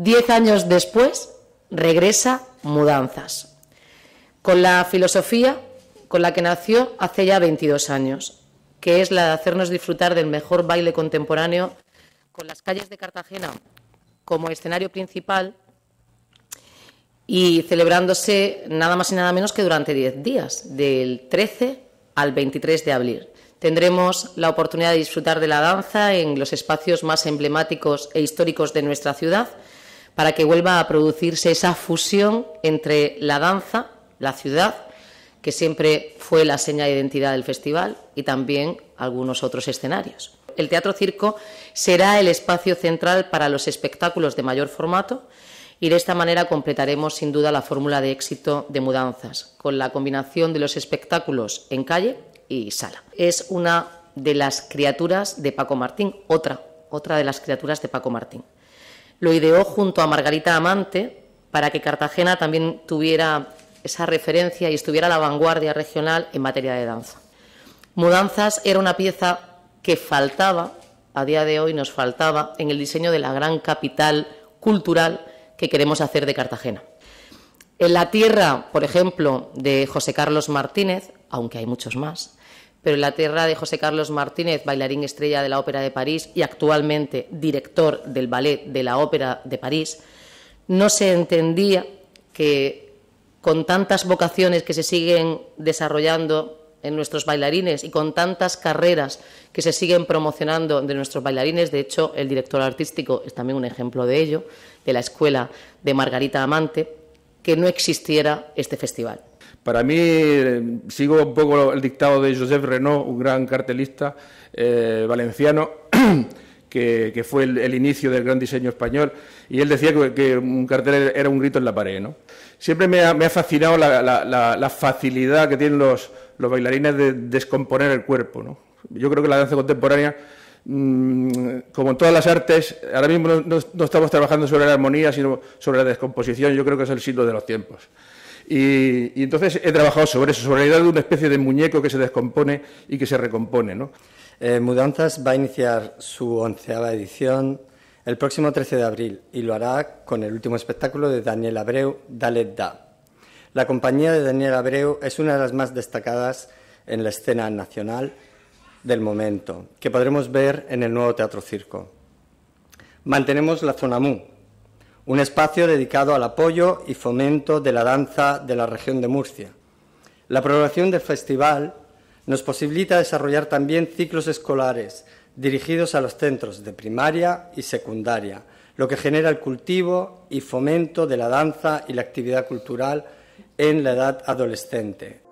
Diez años después, regresa Mudanzas, con la filosofía con la que nació hace ya 22 años, que es la de hacernos disfrutar del mejor baile contemporáneo con las calles de Cartagena como escenario principal y celebrándose nada más y nada menos que durante diez días, del 13 al 23 de abril. Tendremos la oportunidad de disfrutar de la danza en los espacios más emblemáticos e históricos de nuestra ciudad, para que vuelva a producirse esa fusión entre la danza, la ciudad, que siempre fue la seña de identidad del festival, y también algunos otros escenarios. El Teatro Circo será el espacio central para los espectáculos de mayor formato y de esta manera completaremos sin duda la fórmula de éxito de mudanzas, con la combinación de los espectáculos en calle y sala. Es una de las criaturas de Paco Martín, otra, otra de las criaturas de Paco Martín lo ideó junto a Margarita Amante para que Cartagena también tuviera esa referencia y estuviera a la vanguardia regional en materia de danza. Mudanzas era una pieza que faltaba, a día de hoy nos faltaba, en el diseño de la gran capital cultural que queremos hacer de Cartagena. En la tierra, por ejemplo, de José Carlos Martínez, aunque hay muchos más, pero en la tierra de José Carlos Martínez, bailarín estrella de la Ópera de París y actualmente director del ballet de la Ópera de París, no se entendía que con tantas vocaciones que se siguen desarrollando en nuestros bailarines y con tantas carreras que se siguen promocionando de nuestros bailarines. De hecho, el director artístico es también un ejemplo de ello, de la escuela de Margarita Amante, que no existiera este festival. Para mí, eh, sigo un poco el dictado de Joseph Renault, un gran cartelista eh, valenciano, que, fue el, inicio del gran diseño español, y él decía que, un cartel era un grito en la pared. ¿no? Siempre me ha, fascinado la, facilidad que tienen los, bailarines de descomponer el cuerpo. Yo creo que la danza contemporánea mm, como en todas las artes, ahora mismo no, no, estamos trabajando sobre la armonía, sino sobre la descomposición. Yo creo que es el siglo de los tiempos. Y, entonces he trabajado sobre eso, sobre la idea de una especie de muñeco que se descompone y que se recompone. Eh, Mudanzas va a iniciar su onceava edición el próximo 13 de abril y lo hará con el último espectáculo de Daniel Abreu, Dalet Da. La compañía de Daniel Abreu es una de las más destacadas en la escena nacional del momento, que podremos ver en el nuevo Teatro Circo. Mantenemos la zona MU, un espacio dedicado al apoyo y fomento de la danza de la región de Murcia. La programación del festival nos posibilita desarrollar también ciclos escolares dirigidos a los centros de primaria y secundaria, lo que genera el cultivo y fomento de la danza y la actividad cultural en la edad adolescente.